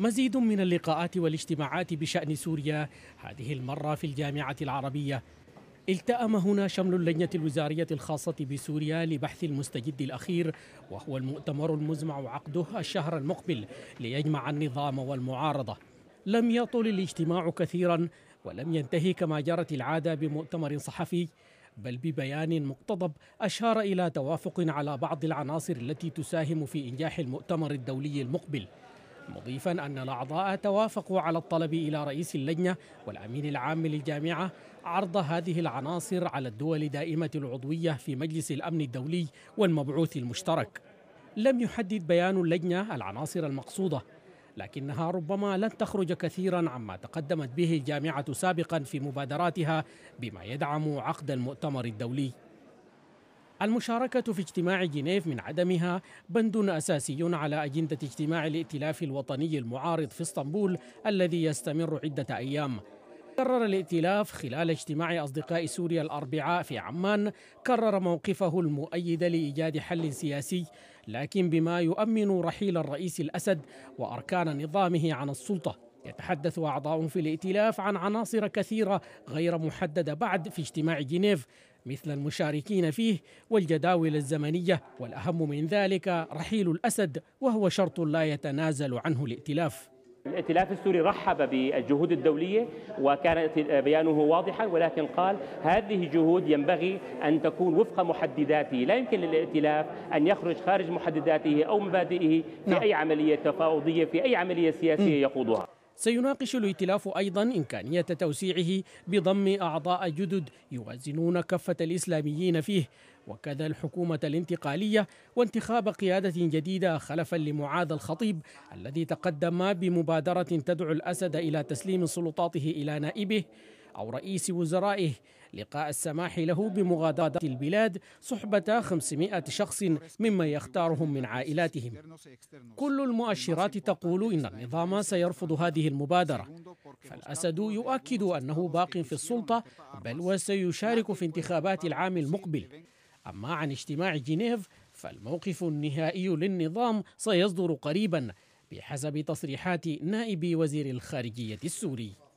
مزيد من اللقاءات والاجتماعات بشأن سوريا هذه المرة في الجامعة العربية التأم هنا شمل اللجنة الوزارية الخاصة بسوريا لبحث المستجد الأخير وهو المؤتمر المزمع عقده الشهر المقبل ليجمع النظام والمعارضة لم يطل الاجتماع كثيرا ولم ينتهي كما جرت العادة بمؤتمر صحفي بل ببيان مقتضب أشار إلى توافق على بعض العناصر التي تساهم في إنجاح المؤتمر الدولي المقبل مضيفا أن الأعضاء توافقوا على الطلب إلى رئيس اللجنة والأمين العام للجامعة عرض هذه العناصر على الدول دائمة العضوية في مجلس الأمن الدولي والمبعوث المشترك لم يحدد بيان اللجنة العناصر المقصودة لكنها ربما لن تخرج كثيرا عما تقدمت به الجامعة سابقا في مبادراتها بما يدعم عقد المؤتمر الدولي المشاركة في اجتماع جنيف من عدمها بند أساسي على أجندة اجتماع الائتلاف الوطني المعارض في اسطنبول الذي يستمر عدة أيام كرر الائتلاف خلال اجتماع أصدقاء سوريا الأربعاء في عمان كرر موقفه المؤيد لإيجاد حل سياسي لكن بما يؤمن رحيل الرئيس الأسد وأركان نظامه عن السلطة يتحدث أعضاء في الائتلاف عن عناصر كثيرة غير محددة بعد في اجتماع جنيف مثل المشاركين فيه والجداول الزمنية والأهم من ذلك رحيل الأسد وهو شرط لا يتنازل عنه الائتلاف الائتلاف السوري رحب بالجهود الدولية وكان بيانه واضحا ولكن قال هذه الجهود ينبغي أن تكون وفق محدداته لا يمكن للائتلاف أن يخرج خارج محدداته أو مبادئه في نعم. أي عملية تفاوضية في أي عملية سياسية يقودها سيناقش الائتلاف أيضا إمكانية توسيعه بضم أعضاء جدد يوازنون كفة الإسلاميين فيه وكذا الحكومة الانتقالية وانتخاب قيادة جديدة خلفا لمعاذ الخطيب الذي تقدم بمبادرة تدعو الأسد إلى تسليم سلطاته إلى نائبه أو رئيس وزرائه لقاء السماح له بمغادرة البلاد صحبة 500 شخص ممن يختارهم من عائلاتهم كل المؤشرات تقول إن النظام سيرفض هذه المبادرة فالأسد يؤكد أنه باق في السلطة بل وسيشارك في انتخابات العام المقبل أما عن اجتماع جنيف فالموقف النهائي للنظام سيصدر قريبا بحسب تصريحات نائب وزير الخارجية السوري